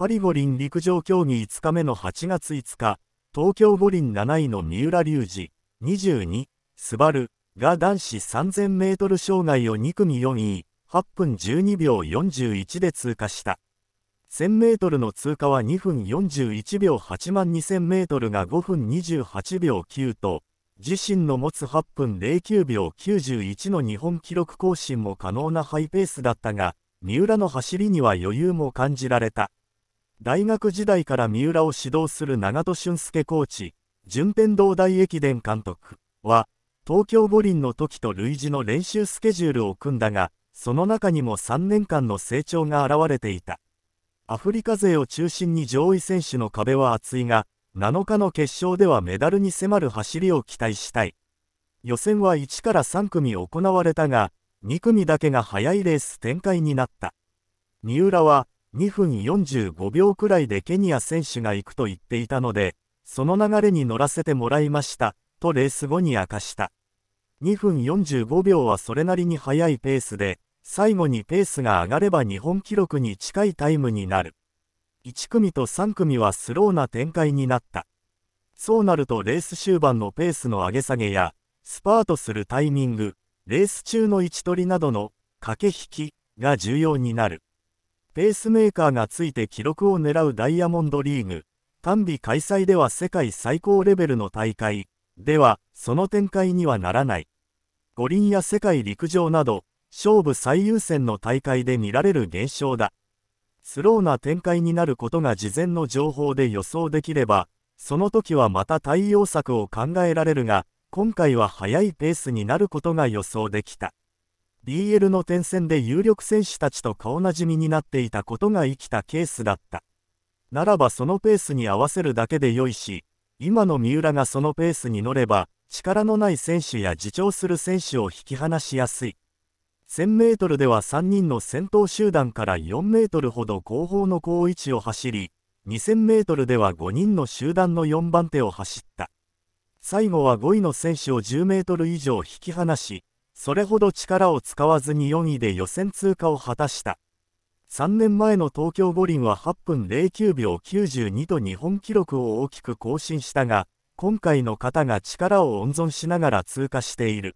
パリ五輪陸上競技5日目の8月5日、東京五輪7位の三浦龍司、22、スバルが男子3000メートル障害を2組4位、8分12秒41で通過した。1000メートルの通過は2分41秒8万2000メートルが5分28秒9と、自身の持つ8分09秒91の日本記録更新も可能なハイペースだったが、三浦の走りには余裕も感じられた。大学時代から三浦を指導する長戸俊介コーチ、順天堂大駅伝監督は、東京五輪の時と類似の練習スケジュールを組んだが、その中にも3年間の成長が現れていた。アフリカ勢を中心に上位選手の壁は厚いが、7日の決勝ではメダルに迫る走りを期待したい。予選は1から3組行われたが、2組だけが速いレース展開になった。三浦は、2分45秒くらいでケニア選手が行くと言っていたので、その流れに乗らせてもらいました、とレース後に明かした。2分45秒はそれなりに速いペースで、最後にペースが上がれば日本記録に近いタイムになる。1組と3組はスローな展開になった。そうなるとレース終盤のペースの上げ下げや、スパートするタイミング、レース中の位置取りなどの駆け引きが重要になる。ペースメーカーがついて記録を狙うダイヤモンドリーグ。単美開催では世界最高レベルの大会。では、その展開にはならない。五輪や世界陸上など、勝負最優先の大会で見られる現象だ。スローな展開になることが事前の情報で予想できれば、その時はまた対応策を考えられるが、今回は速いペースになることが予想できた。BL の転戦で有力選手たちと顔なじみになっていたことが生きたケースだった。ならばそのペースに合わせるだけで良いし、今の三浦がそのペースに乗れば、力のない選手や自重する選手を引き離しやすい。1000m では3人の先頭集団から 4m ほど後方の好位置を走り、2000m では5人の集団の4番手を走った。最後は5位の選手を 10m 以上引き離し、それほど力を使わずに4位で予選通過を果たした。3年前の東京五輪は8分09秒92と日本記録を大きく更新したが、今回の方が力を温存しながら通過している。